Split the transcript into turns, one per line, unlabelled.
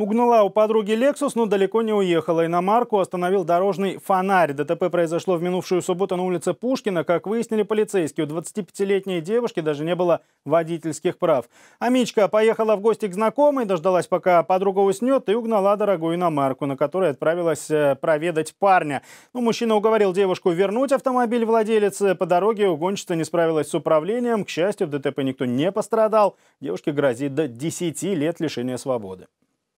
Угнала у подруги Lexus, но далеко не уехала. Иномарку остановил дорожный фонарь. ДТП произошло в минувшую субботу на улице Пушкина. Как выяснили полицейские, у 25-летней девушки даже не было водительских прав. Амичка поехала в гости к знакомой, дождалась, пока подруга уснет, и угнала дорогую иномарку, на которой отправилась э, проведать парня. Но ну, мужчина уговорил девушку вернуть автомобиль владелице. По дороге угонщица не справилась с управлением. К счастью, в ДТП никто не пострадал. Девушке грозит до 10 лет лишения свободы.